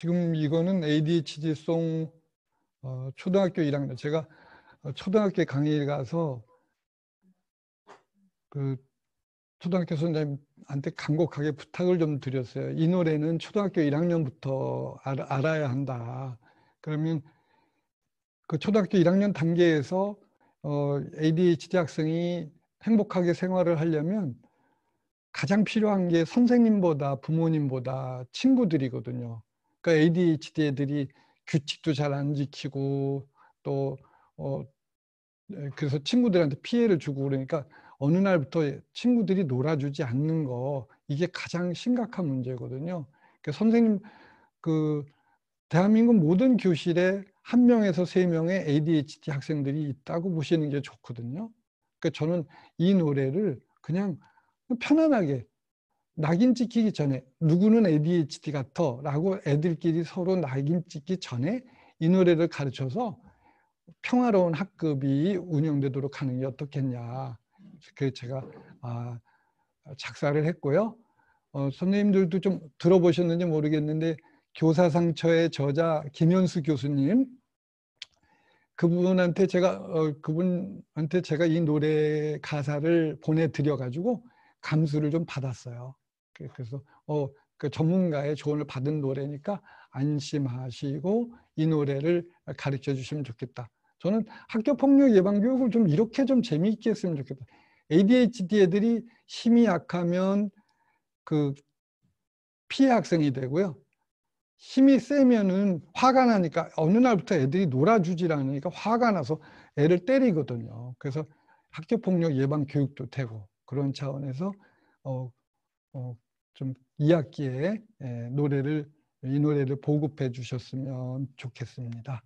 지금 이거는 ADHD송 어, 초등학교 1학년 제가 어, 초등학교 강의에 가서 그 초등학교 선생님한테 간곡하게 부탁을 좀 드렸어요. 이 노래는 초등학교 1학년부터 알아야 한다. 그러면 그 초등학교 1학년 단계에서 어, ADHD 학생이 행복하게 생활을 하려면 가장 필요한 게 선생님보다 부모님보다 친구들이거든요. 그 그러니까 ADHD 애들이 규칙도 잘 안 지키고 또 어, 그래서 친구들한테 피해를 주고 그러니까 어느 날부터 친구들이 놀아주지 않는 거 이게 가장 심각한 문제거든요. 그러니까 선생님 그 대한민국 모든 교실에 한 명에서 세 명의 ADHD 학생들이 있다고 보시는 게 좋거든요. 그러니까 저는 이 노래를 그냥 편안하게 낙인 찍히기 전에 누구는 ADHD 같어 라고 애들끼리 서로 낙인 찍기 전에 이 노래를 가르쳐서 평화로운 학급이 운영되도록 하는 게 어떻겠냐 그래서 제가 아, 작사를 했고요 어, 선생님들도 좀 들어보셨는지 모르겠는데 교사상처의 저자 김현수 교수님 그분한테 제가 어, 그분한테 제가 이 노래 가사를 보내드려 가지고 감수를 좀 받았어요. 그, 그래서 어, 그 전문가의 조언을 받은 노래니까 안심하시고 이 노래를 가르쳐 주시면 좋겠다. 저는 학교 폭력 예방 교육을 좀 이렇게 좀 재미있게 했으면 좋겠다. ADHD 애들이 힘이 약하면 그 피해 학생이 되고요. 힘이 세면은 화가 나니까 어느 날부터 애들이 놀아주질 않으니까 화가 나서 애를 때리거든요. 그래서 학교 폭력 예방 교육도 되고 그런 차원에서 어, 어, 좀 2학기에 예, 노래를 이 노래를 보급해 주셨으면 좋겠습니다.